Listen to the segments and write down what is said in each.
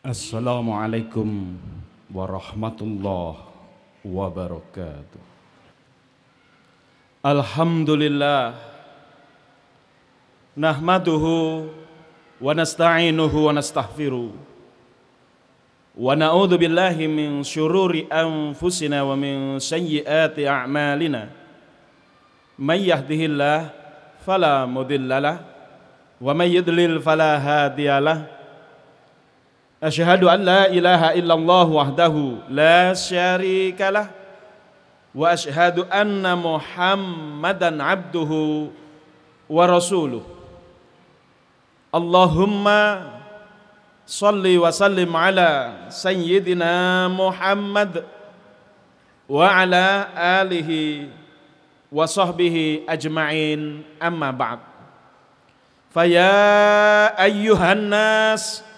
Assalamualaikum warahmatullahi wabarakatuh. Alhamdulillah nahmaduhu wa nasta'inuhu wa nastaghfiruh wa na'udzu billahi min syururi anfusina wa min sayyiati a'malina may yahdihillah fala mudhillalah wa may yudlil fala hadiyalah أشهد أن لا إله إلا الله وحده لا شريك له وأشهد أن محمدا عبده ورسوله اللهم صل وسلم على سيدنا محمد وعلى آله وصحبه أجمعين أما بعد فيا أيها الناس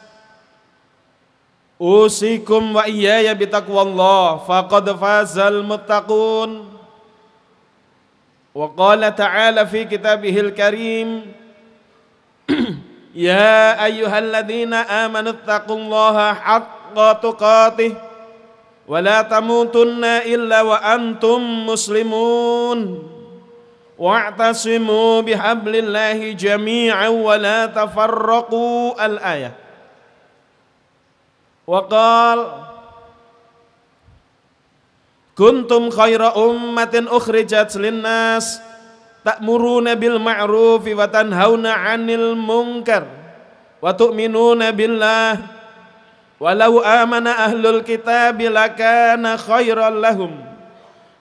usikum wa iyaya bitaqwallah faqad fazal muttaqun wa qala ta'ala fi kitabihil karim ya ayyuhalladzina amanu taqullaha haqqa tuqatih wa la tamutunna illa wa antum muslimun wa'tasimu bihablillahi jami'an wa la tafarraqu al-ayah Wakal Kuntum khaira ummatin ukhrijat linnas ta'muruna bil ma'ruf wa tanhauna 'anil munkar wa tu'minuna billah walau amana ahlul kitab lakana khairan lahum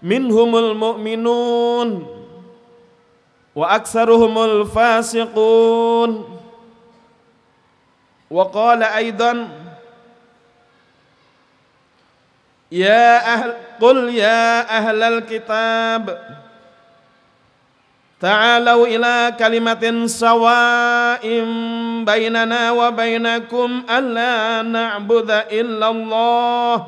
minhumul mu'minun wa aksaruhumul fasiqun wa qala aidan يا أهل قل يا أهل الكتاب تعالوا إلى كلمة سواء بيننا وبينكم ألا نعبد إلا الله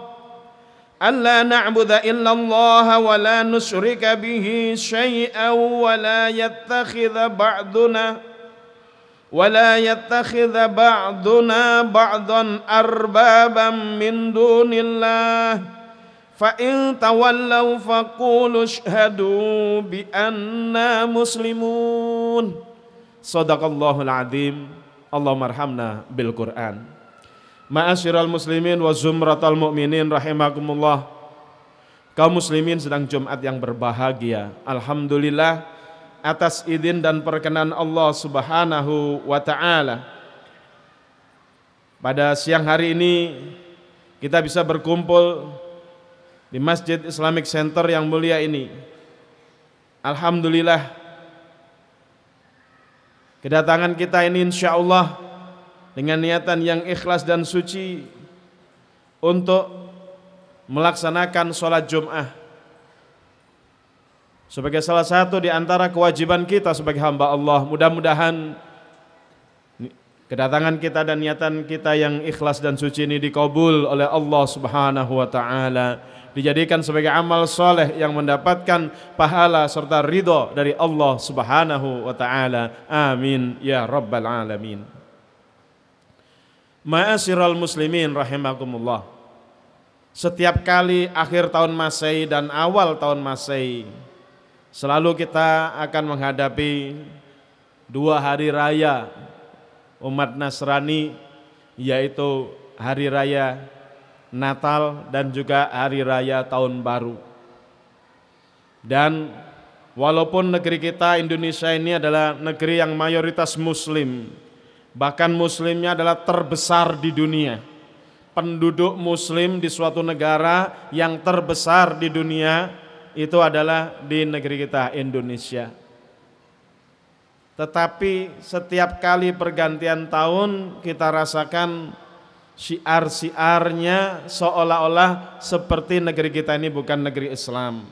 ألا نعبد إلا الله ولا نشرك به شيئا ولا يتخذ بعضنا ولا يتخذ بعضنا بعضا أربابا من دون الله فإن تولوا فقولوا اشهدوا بأننا مسلمون صدق الله العظيم اللهم ارحمنا بالقرآن Ma'asyiral المسلمين wa المؤمنين رحمكم الله Kaum muslimin sedang Jumat yang berbahagia Alhamdulillah atas izin dan perkenan Allah Subhanahu wa taala. Pada siang hari ini kita bisa berkumpul di Masjid Islamic Center yang mulia ini. Alhamdulillah kedatangan kita ini insya Allah dengan niatan yang ikhlas dan suci untuk melaksanakan sholat Jum'ah sebagai salah satu di antara kewajiban kita sebagai hamba Allah. Mudah-mudahan kedatangan kita dan niatan kita yang ikhlas dan suci ini dikabul oleh Allah Subhanahu wa taala dijadikan sebagai amal soleh yang mendapatkan pahala serta ridho dari Allah Subhanahu wa taala. Amin ya rabbal alamin. Ma'asyiral muslimin rahimakumullah. Setiap kali akhir tahun Masehi dan awal tahun Masehi Selalu kita akan menghadapi dua hari raya umat Nasrani yaitu hari raya Natal dan juga hari raya tahun baru. Dan walaupun negeri kita Indonesia ini adalah negeri yang mayoritas muslim, bahkan muslimnya adalah terbesar di dunia. Penduduk muslim di suatu negara yang terbesar di dunia itu adalah di negeri kita Indonesia. Tetapi setiap kali pergantian tahun kita rasakan syiar-syiarnya seolah-olah seperti negeri kita ini bukan negeri Islam.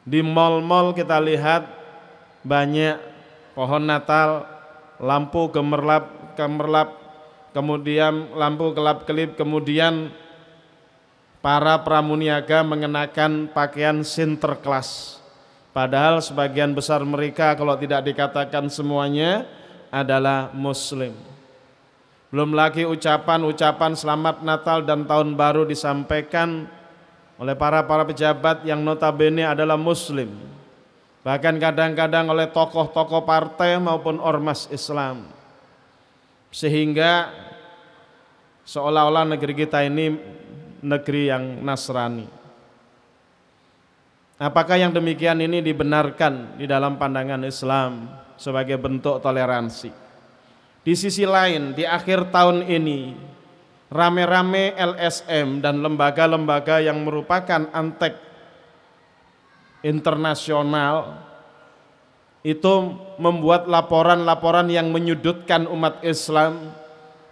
Di mal-mal kita lihat banyak pohon Natal, lampu gemerlap, kemerlap, kemudian lampu kelap-kelip, kemudian para pramuniaga mengenakan pakaian sinterklas. Padahal sebagian besar mereka kalau tidak dikatakan semuanya adalah muslim. Belum lagi ucapan-ucapan selamat Natal dan tahun baru disampaikan oleh para-para pejabat yang notabene adalah muslim. Bahkan kadang-kadang oleh tokoh-tokoh partai maupun ormas Islam. Sehingga seolah-olah negeri kita ini negeri yang Nasrani. Apakah yang demikian ini dibenarkan di dalam pandangan Islam sebagai bentuk toleransi? Di sisi lain, di akhir tahun ini, rame-rame LSM dan lembaga-lembaga yang merupakan antek internasional itu membuat laporan-laporan yang menyudutkan umat Islam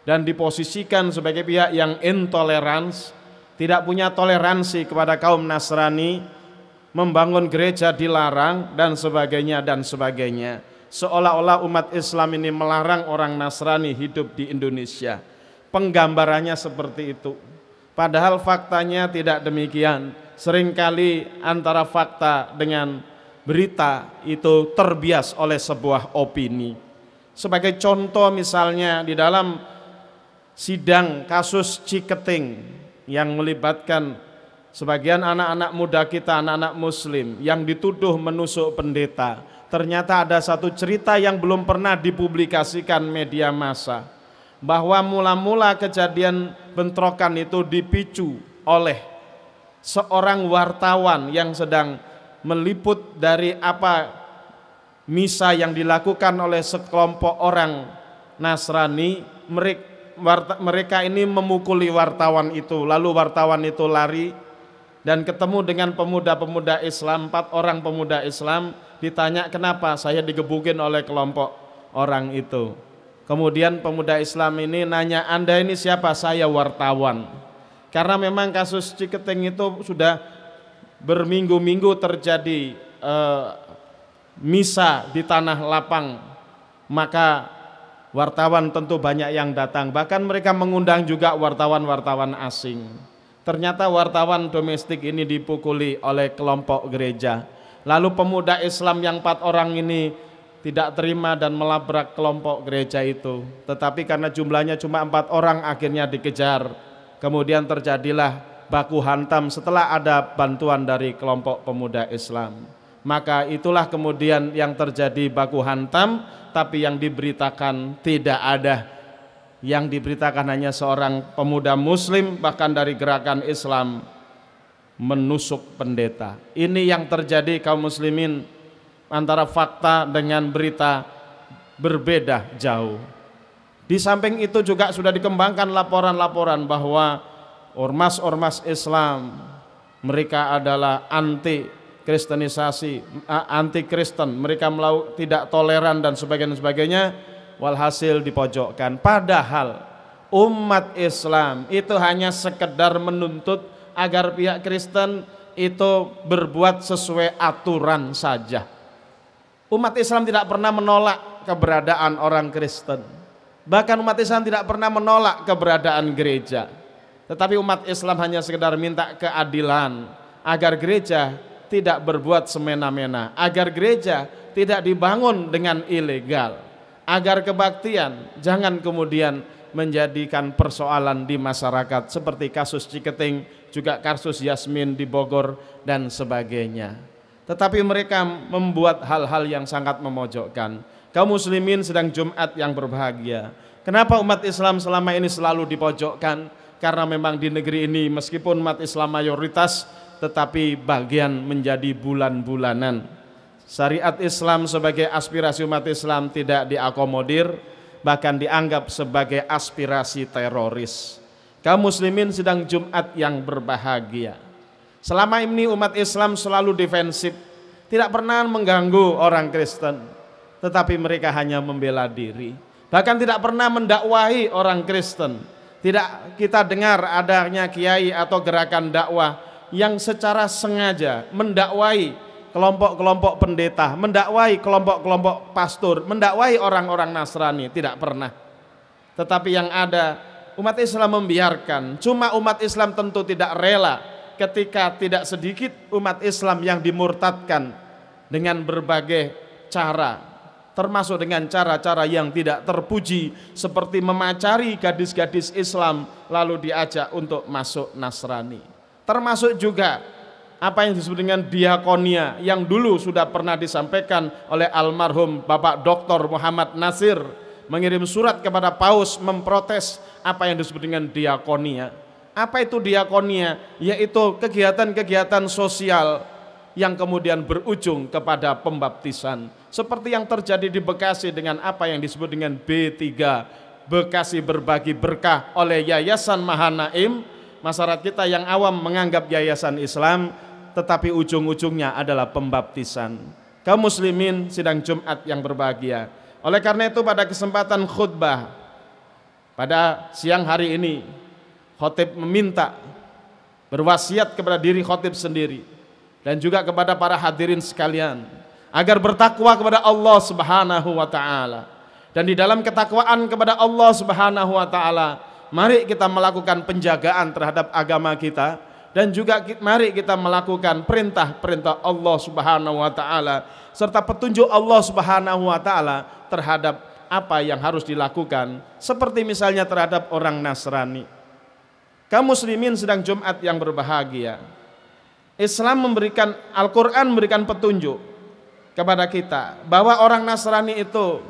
dan diposisikan sebagai pihak yang intolerans tidak punya toleransi kepada kaum Nasrani, membangun gereja dilarang dan sebagainya dan sebagainya. Seolah-olah umat Islam ini melarang orang Nasrani hidup di Indonesia. Penggambarannya seperti itu. Padahal faktanya tidak demikian. Seringkali antara fakta dengan berita itu terbias oleh sebuah opini. Sebagai contoh misalnya di dalam sidang kasus Ciketing yang melibatkan sebagian anak-anak muda kita, anak-anak muslim yang dituduh menusuk pendeta. Ternyata ada satu cerita yang belum pernah dipublikasikan media massa bahwa mula-mula kejadian bentrokan itu dipicu oleh seorang wartawan yang sedang meliput dari apa misa yang dilakukan oleh sekelompok orang Nasrani mereka mereka ini memukuli wartawan itu lalu wartawan itu lari dan ketemu dengan pemuda-pemuda Islam empat orang pemuda Islam ditanya kenapa saya digebukin oleh kelompok orang itu kemudian pemuda Islam ini nanya anda ini siapa saya wartawan karena memang kasus Ciketing itu sudah berminggu-minggu terjadi eh, misa di tanah lapang maka Wartawan tentu banyak yang datang, bahkan mereka mengundang juga wartawan-wartawan asing. Ternyata wartawan domestik ini dipukuli oleh kelompok gereja. Lalu pemuda Islam yang empat orang ini tidak terima dan melabrak kelompok gereja itu. Tetapi karena jumlahnya cuma empat orang akhirnya dikejar. Kemudian terjadilah baku hantam setelah ada bantuan dari kelompok pemuda Islam maka itulah kemudian yang terjadi baku hantam tapi yang diberitakan tidak ada yang diberitakan hanya seorang pemuda muslim bahkan dari gerakan Islam menusuk pendeta ini yang terjadi kaum muslimin antara fakta dengan berita berbeda jauh di samping itu juga sudah dikembangkan laporan-laporan bahwa ormas-ormas Islam mereka adalah anti Kristenisasi, anti Kristen, mereka melau, tidak toleran dan sebagainya dan sebagainya, walhasil dipojokkan. Padahal umat Islam itu hanya sekedar menuntut agar pihak Kristen itu berbuat sesuai aturan saja. Umat Islam tidak pernah menolak keberadaan orang Kristen. Bahkan umat Islam tidak pernah menolak keberadaan gereja. Tetapi umat Islam hanya sekedar minta keadilan agar gereja tidak berbuat semena-mena, agar gereja tidak dibangun dengan ilegal, agar kebaktian jangan kemudian menjadikan persoalan di masyarakat seperti kasus Ciketing, juga kasus Yasmin di Bogor dan sebagainya. Tetapi mereka membuat hal-hal yang sangat memojokkan. Kaum muslimin sedang Jumat yang berbahagia. Kenapa umat Islam selama ini selalu dipojokkan? Karena memang di negeri ini meskipun umat Islam mayoritas tetapi bagian menjadi bulan-bulanan. Syariat Islam sebagai aspirasi umat Islam tidak diakomodir, bahkan dianggap sebagai aspirasi teroris. Kaum muslimin sedang Jumat yang berbahagia. Selama ini umat Islam selalu defensif, tidak pernah mengganggu orang Kristen, tetapi mereka hanya membela diri. Bahkan tidak pernah mendakwahi orang Kristen. Tidak kita dengar adanya kiai atau gerakan dakwah yang secara sengaja mendakwai kelompok-kelompok pendeta, mendakwai kelompok-kelompok pastor, mendakwai orang-orang Nasrani, tidak pernah. Tetapi yang ada umat Islam membiarkan, cuma umat Islam tentu tidak rela ketika tidak sedikit umat Islam yang dimurtadkan dengan berbagai cara termasuk dengan cara-cara yang tidak terpuji seperti memacari gadis-gadis Islam lalu diajak untuk masuk Nasrani. Termasuk juga apa yang disebut dengan diakonia yang dulu sudah pernah disampaikan oleh almarhum Bapak Dr. Muhammad Nasir mengirim surat kepada Paus memprotes apa yang disebut dengan diakonia. Apa itu diakonia? Yaitu kegiatan-kegiatan sosial yang kemudian berujung kepada pembaptisan. Seperti yang terjadi di Bekasi dengan apa yang disebut dengan B3, Bekasi Berbagi Berkah oleh Yayasan Mahanaim masyarakat kita yang awam menganggap yayasan Islam tetapi ujung-ujungnya adalah pembaptisan. Kaum muslimin sidang Jumat yang berbahagia. Oleh karena itu pada kesempatan khutbah pada siang hari ini khotib meminta berwasiat kepada diri khotib sendiri dan juga kepada para hadirin sekalian agar bertakwa kepada Allah Subhanahu wa taala. Dan di dalam ketakwaan kepada Allah Subhanahu wa taala mari kita melakukan penjagaan terhadap agama kita dan juga mari kita melakukan perintah-perintah Allah Subhanahu wa taala serta petunjuk Allah Subhanahu wa taala terhadap apa yang harus dilakukan seperti misalnya terhadap orang Nasrani. Kaum muslimin sedang Jumat yang berbahagia. Islam memberikan Al-Qur'an memberikan petunjuk kepada kita bahwa orang Nasrani itu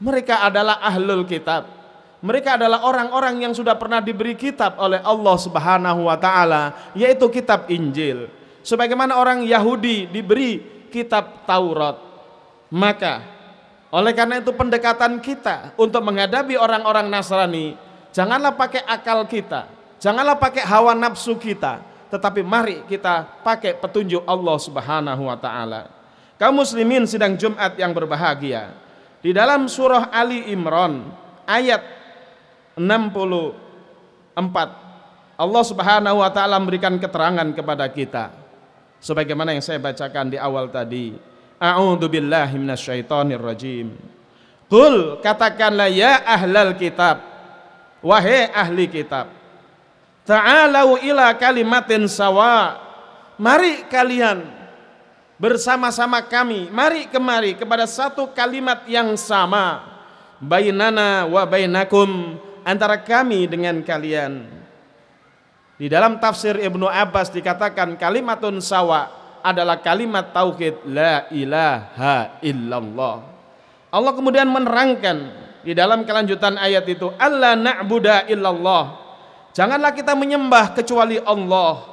mereka adalah ahlul kitab. Mereka adalah orang-orang yang sudah pernah diberi kitab oleh Allah Subhanahu wa taala, yaitu kitab Injil. Sebagaimana orang Yahudi diberi kitab Taurat. Maka oleh karena itu pendekatan kita untuk menghadapi orang-orang Nasrani, janganlah pakai akal kita, janganlah pakai hawa nafsu kita, tetapi mari kita pakai petunjuk Allah Subhanahu wa taala. Kaum muslimin sidang Jumat yang berbahagia. Di dalam surah Ali Imran ayat 64 Allah Subhanahu wa taala memberikan keterangan kepada kita sebagaimana yang saya bacakan di awal tadi A'udzu billahi minasyaitonir rajim Qul katakanlah ya ahlal kitab wahai ahli kitab Ta'alau ila kalimatin sawa mari kalian bersama-sama kami mari kemari kepada satu kalimat yang sama bainana wa bainakum antara kami dengan kalian. Di dalam tafsir Ibnu Abbas dikatakan kalimatun sawa adalah kalimat tauhid la ilaha illallah. Allah kemudian menerangkan di dalam kelanjutan ayat itu Allah na'budu illallah. Janganlah kita menyembah kecuali Allah.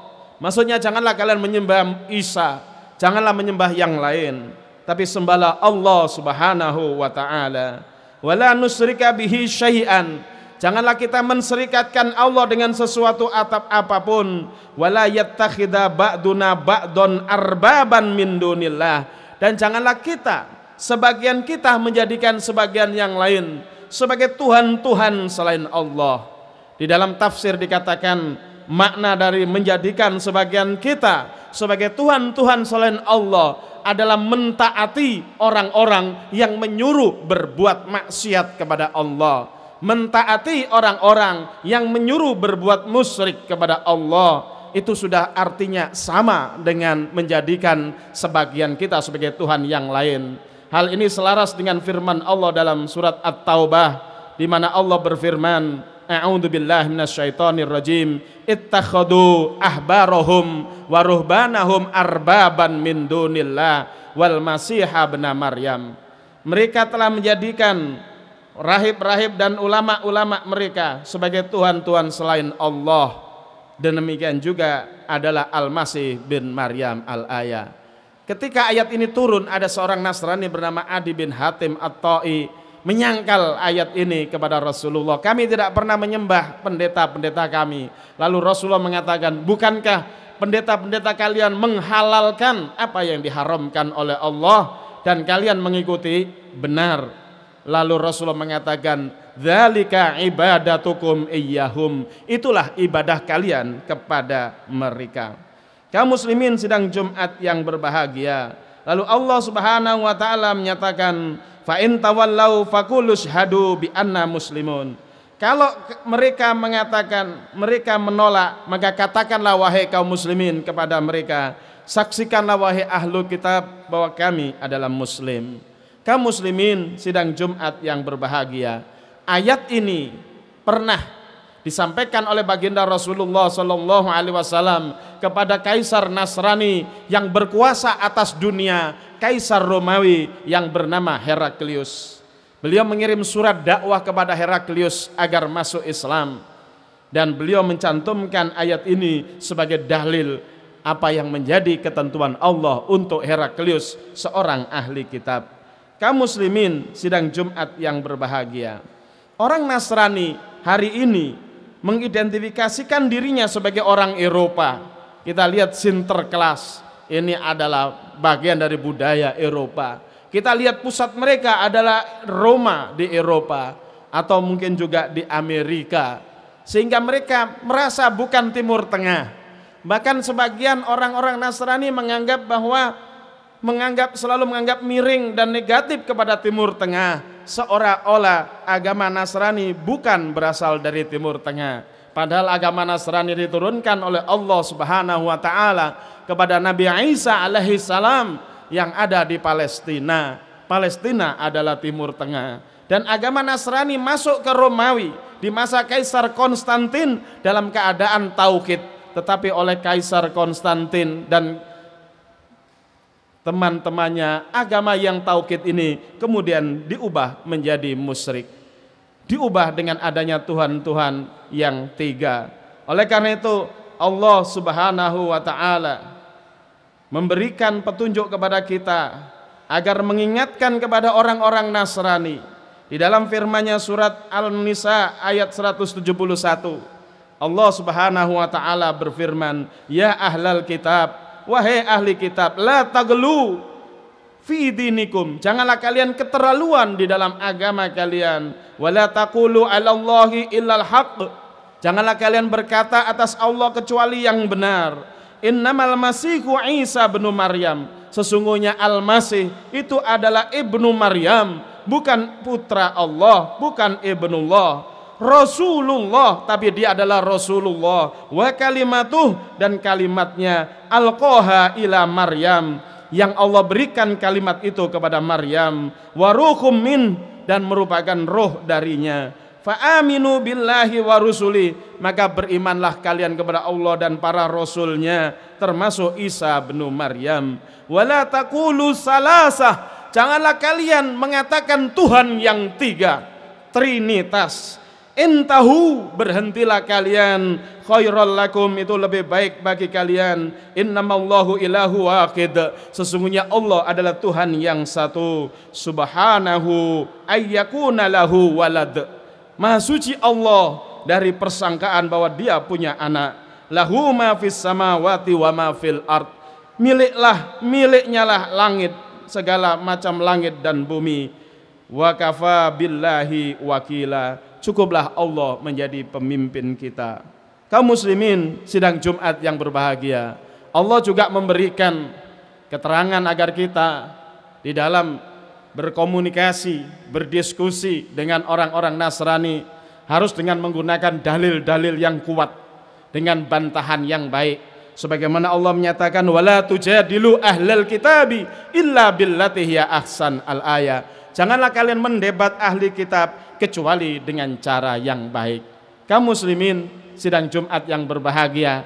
Maksudnya janganlah kalian menyembah Isa, janganlah menyembah yang lain, tapi sembahlah Allah Subhanahu wa taala. Wala nusyrika bihi syai'an Janganlah kita menserikatkan Allah dengan sesuatu atap apapun. Wala yattakhidha ba'duna ba'don arbaban min dunillah. Dan janganlah kita, sebagian kita menjadikan sebagian yang lain sebagai Tuhan-Tuhan selain Allah. Di dalam tafsir dikatakan makna dari menjadikan sebagian kita sebagai Tuhan-Tuhan selain Allah adalah mentaati orang-orang yang menyuruh berbuat maksiat kepada Allah mentaati orang-orang yang menyuruh berbuat musyrik kepada Allah itu sudah artinya sama dengan menjadikan sebagian kita sebagai Tuhan yang lain. Hal ini selaras dengan firman Allah dalam surat At-Taubah di mana Allah berfirman, A'udzu billahi minasyaitonir rajim. Ittakhadhu ahbarahum wa ruhbanahum arbaban min dunillah wal masiha Maryam. Mereka telah menjadikan rahib-rahib dan ulama-ulama mereka sebagai Tuhan-Tuhan selain Allah dan demikian juga adalah Al-Masih bin Maryam Al-Aya ketika ayat ini turun ada seorang Nasrani bernama Adi bin Hatim At-Ta'i menyangkal ayat ini kepada Rasulullah. Kami tidak pernah menyembah pendeta-pendeta kami. Lalu Rasulullah mengatakan, bukankah pendeta-pendeta kalian menghalalkan apa yang diharamkan oleh Allah dan kalian mengikuti benar. Lalu Rasulullah mengatakan, "Dzalika ibadatukum iyyahum." Itulah ibadah kalian kepada mereka. Kaum muslimin sedang Jumat yang berbahagia. Lalu Allah Subhanahu wa taala menyatakan, "Fa in tawallau fakulus hadu bi anna muslimun." Kalau mereka mengatakan, mereka menolak, maka katakanlah wahai kaum muslimin kepada mereka, saksikanlah wahai ahlu kitab bahwa kami adalah muslim kaum muslimin sidang Jumat yang berbahagia. Ayat ini pernah disampaikan oleh baginda Rasulullah Shallallahu Alaihi Wasallam kepada Kaisar Nasrani yang berkuasa atas dunia, Kaisar Romawi yang bernama Heraklius. Beliau mengirim surat dakwah kepada Heraklius agar masuk Islam dan beliau mencantumkan ayat ini sebagai dalil apa yang menjadi ketentuan Allah untuk Heraklius seorang ahli kitab kaum muslimin sidang Jumat yang berbahagia. Orang Nasrani hari ini mengidentifikasikan dirinya sebagai orang Eropa. Kita lihat Sinterklas, ini adalah bagian dari budaya Eropa. Kita lihat pusat mereka adalah Roma di Eropa atau mungkin juga di Amerika. Sehingga mereka merasa bukan Timur Tengah. Bahkan sebagian orang-orang Nasrani menganggap bahwa menganggap selalu menganggap miring dan negatif kepada Timur Tengah seolah-olah agama Nasrani bukan berasal dari Timur Tengah padahal agama Nasrani diturunkan oleh Allah Subhanahu wa taala kepada Nabi Isa alaihi salam yang ada di Palestina Palestina adalah Timur Tengah dan agama Nasrani masuk ke Romawi di masa Kaisar Konstantin dalam keadaan tauhid tetapi oleh Kaisar Konstantin dan teman-temannya agama yang tauhid ini kemudian diubah menjadi musyrik diubah dengan adanya Tuhan-Tuhan yang tiga oleh karena itu Allah subhanahu wa ta'ala memberikan petunjuk kepada kita agar mengingatkan kepada orang-orang Nasrani di dalam firman-Nya surat Al-Nisa ayat 171 Allah subhanahu wa ta'ala berfirman Ya ahlal kitab wahai ahli kitab, la taglu fi dinikum. Janganlah kalian keterlaluan di dalam agama kalian. Wala taqulu 'alallahi illal haqq. Janganlah kalian berkata atas Allah kecuali yang benar. Innamal masihu Isa bin Maryam. Sesungguhnya Al-Masih itu adalah ibnu Maryam, bukan putra Allah, bukan ibnullah. Rasulullah tapi dia adalah Rasulullah wa kalimatuh dan kalimatnya alqaha ila Maryam yang Allah berikan kalimat itu kepada Maryam waruhum min dan merupakan roh darinya Fa aminu billahi wa rusuli Maka berimanlah kalian kepada Allah dan para rasulnya Termasuk Isa bin Maryam Wala taqulu salasah Janganlah kalian mengatakan Tuhan yang tiga Trinitas intahu berhentilah kalian khairul lakum itu lebih baik bagi kalian innamallahu ilahu waqid sesungguhnya Allah adalah Tuhan yang satu subhanahu ayyakuna lahu walad maha suci Allah dari persangkaan bahwa dia punya anak lahu ma fis samawati wa ma fil ard miliklah miliknya lah langit segala macam langit dan bumi wa kafa billahi wakila cukuplah Allah menjadi pemimpin kita. Kaum muslimin sidang Jumat yang berbahagia, Allah juga memberikan keterangan agar kita di dalam berkomunikasi, berdiskusi dengan orang-orang Nasrani harus dengan menggunakan dalil-dalil yang kuat dengan bantahan yang baik sebagaimana Allah menyatakan wala tujadilu ahlal kitabi illa billati ahsan al aya janganlah kalian mendebat ahli kitab kecuali dengan cara yang baik. Kamu muslimin, sidang Jumat yang berbahagia.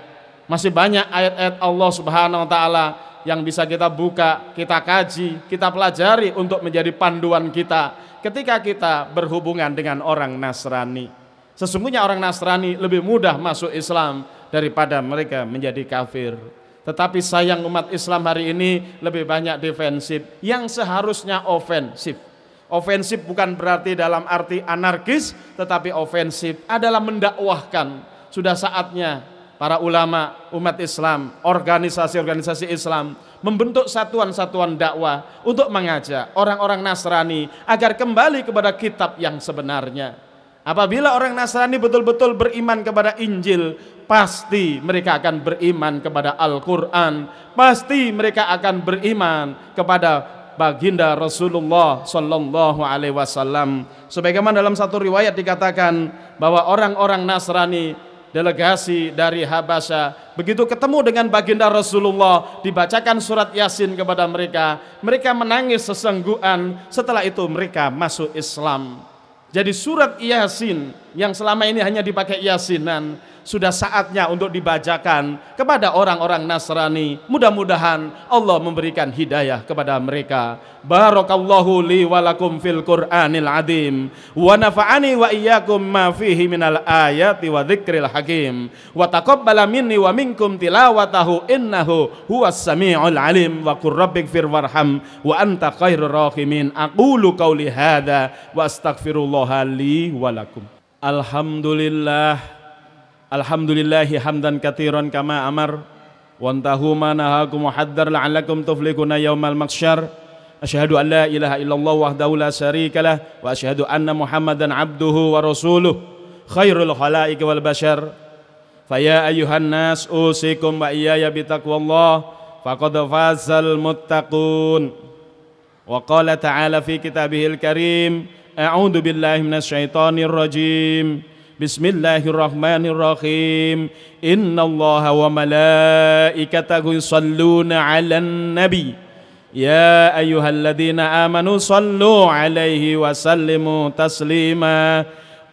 Masih banyak ayat-ayat Allah Subhanahu wa taala yang bisa kita buka, kita kaji, kita pelajari untuk menjadi panduan kita ketika kita berhubungan dengan orang Nasrani. Sesungguhnya orang Nasrani lebih mudah masuk Islam daripada mereka menjadi kafir. Tetapi sayang umat Islam hari ini lebih banyak defensif yang seharusnya ofensif. Ofensif bukan berarti dalam arti anarkis, tetapi ofensif adalah mendakwahkan. Sudah saatnya para ulama umat Islam, organisasi-organisasi Islam membentuk satuan-satuan dakwah untuk mengajak orang-orang Nasrani agar kembali kepada kitab yang sebenarnya. Apabila orang Nasrani betul-betul beriman kepada Injil, pasti mereka akan beriman kepada Al-Quran, pasti mereka akan beriman kepada baginda Rasulullah sallallahu alaihi wasallam. Sebagaimana dalam satu riwayat dikatakan bahwa orang-orang Nasrani delegasi dari Habasya begitu ketemu dengan baginda Rasulullah dibacakan surat Yasin kepada mereka mereka menangis sesenggukan setelah itu mereka masuk Islam jadi surat Yasin yang selama ini hanya dipakai yasinan sudah saatnya untuk dibacakan kepada orang-orang Nasrani. Mudah-mudahan Allah memberikan hidayah kepada mereka. Barakallahu li wa lakum fil Qur'anil adzim wa nafa'ani wa iyyakum ma fihi minal ayati wa dzikril hakim. Wa taqabbala minni wa minkum tilawatahu innahu huwas samiul alim wa qur rabbighfir warham wa anta khairur rahimin. Aqulu qauli hadza wa astaghfirullaha li wa lakum. Alhamdulillah Alhamdulillahi hamdan katiran kama amar Wantahu ma nahakum muhaddar la'allakum tuflikuna yawmal maksyar Ashhadu an la ilaha illallah wahdahu la syarikalah Wa ashhadu anna muhammadan abduhu wa rasuluh Khairul khalaik wal bashar Faya ayuhan nas usikum wa iyaya bitaqwallah Faqad fazal muttaqun Wa qala ta'ala fi kitabihil karim أعوذ بالله من الشيطان الرجيم بسم الله الرحمن الرحيم إن الله وملائكته يصلون على النبي يا أيها الذين آمنوا صلوا عليه وسلموا تسليما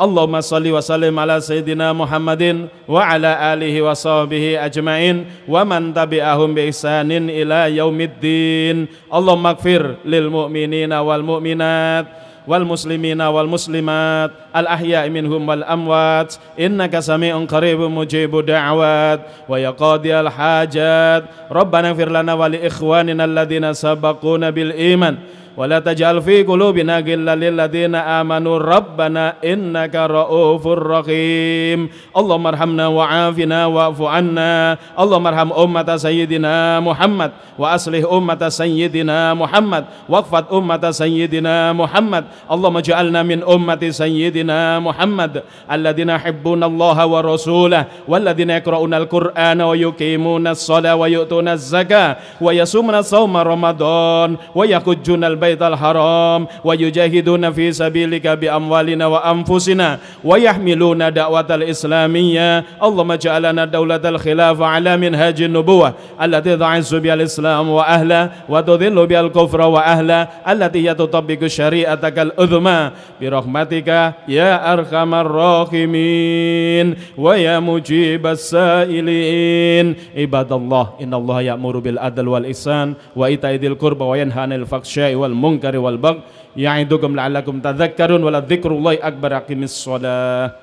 اللهم صل وسلم على سيدنا محمد وعلى آله وصحبه أجمعين ومن تبعهم بإحسان إلى يوم الدين اللهم اغفر للمؤمنين والمؤمنات والمسلمين والمسلمات الأحياء منهم والأموات إنك سميع قريب مجيب الدعوات ويقاضي الحاجات ربنا اغفر لنا ولإخواننا الذين سبقونا بالإيمان ولا تجعل في قلوبنا غلا للذين آمنوا ربنا إنك رؤوف رحيم اللهم ارحمنا وعافنا واعف عنا اللهم ارحم أمة سيدنا محمد وأصلح أمة سيدنا محمد واغفر أمة سيدنا محمد اللهم اجعلنا من أمة سيدنا محمد الذين يحبون الله ورسوله والذين يقرؤون القرآن ويقيمون الصلاة ويؤتون الزكاة ويصومون صوم رمضان ويحجون الب... البيت الحرام ويجاهدون في سبيلك بأموالنا وأنفسنا ويحملون دعوة الإسلامية اللهم اجعلنا دولة الخلافة على منهاج النبوة التي تعز بها الإسلام وأهله وتذل بها الكفر وأهله التي هي تطبق شريعتك الأذمى برحمتك يا أرحم الراحمين ويا مجيب السائلين عباد الله إن الله يأمر بالعدل والإحسان وإيتاء ذي القربى وينهى عن الفحشاء المنكر والبغي يعدكم لعلكم تذكرون ولذكر الله اكبر اقيم الصلاه